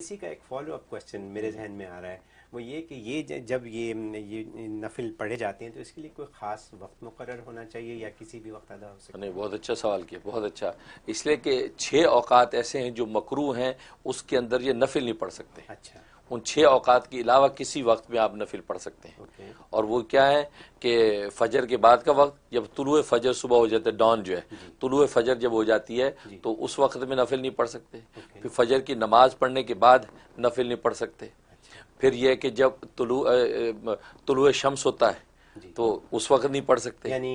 इसी का एक फॉलो अप क्वेश्चन मेरे हम्म। जहन में आ रहा है वो ये कि ये जब ये ये नफिल पढ़े जाते हैं तो इसके लिए कोई ख़ास वक्त मुकर होना चाहिए या किसी भी वक्त अदा हो सकता नहीं बहुत अच्छा सवाल किया बहुत अच्छा इसलिए कि छः औकात ऐसे हैं जो मकरू हैं उसके अंदर ये नफिल नहीं पढ़ सकते अच्छा उन छः औकात के अलावा किसी वक्त में आप नफिल पढ़ सकते हैं और वो क्या है कि फजर के बाद का वक्त जब तुलु फजर सुबह हो जाते डॉन जो है तुलु फजर जब हो जाती है तो उस वक्त में नफिल नहीं पढ़ सकते फिर फजर की नमाज पढ़ने के बाद नफिल नहीं पढ़ सकते अच्छा। फिर यह कि जब तुलु तुलु शम्स होता है तो उस वक्त नहीं पढ़ सकते यानी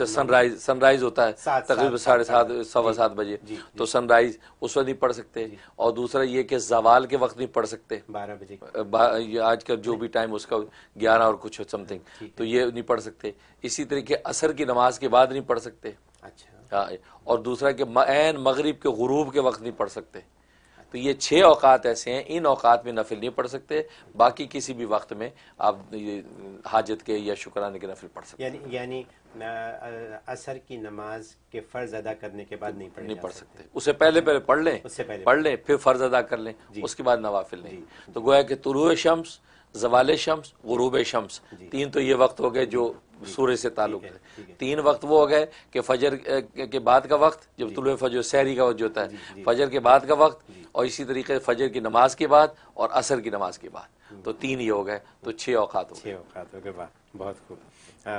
सनराइज सनराइज होता है तकरीबन साढ़े सात सवा सात बजे तो सनराइज उस वक्त नहीं पढ़ सकते और दूसरा ये कि जवाल के वक्त नहीं पढ़ सकते बारह बजे आज का जो भी टाइम उसका ग्यारह और कुछ समथिंग तो ये नहीं पढ़ सकते इसी तरीके असर की नमाज के बाद नहीं पढ़ सकते अच्छा हाँ, और दूसरा कि मगरिब मगरब के गुरूब के वक्त नहीं पढ़ सकते तो ये छः अवकात ऐसे हैं इन औकात में नफिल नहीं पढ़ सकते बाकी किसी भी वक्त में आप हाजत के या शुक्राने के नफिल पढ़ सकते यानी यानी असर की नमाज के फर्ज अदा करने के बाद नहीं पढ़ नहीं पढ़ सकते।, उसे उससे पहले पहले पढ़ लें उससे पहले पढ़ लें फिर फर्ज अदा कर लें उसके बाद नवाफिल नहीं तो गोया कि तुरु शम्स जवाल शम्स गरूब शम्स तीन तो ये वक्त हो गए जो सूर्य से ताल्लुक है तीन वक्त वो हो गए कि फजर के बाद का वक्त जब तुल फजर सहरी का वक्त होता है फजर के बाद का वक्त और इसी तरीके फजर की नमाज के बाद और असर की नमाज के बाद तो तीन ही हो गए तो छह औकात हो गए बहुत खूब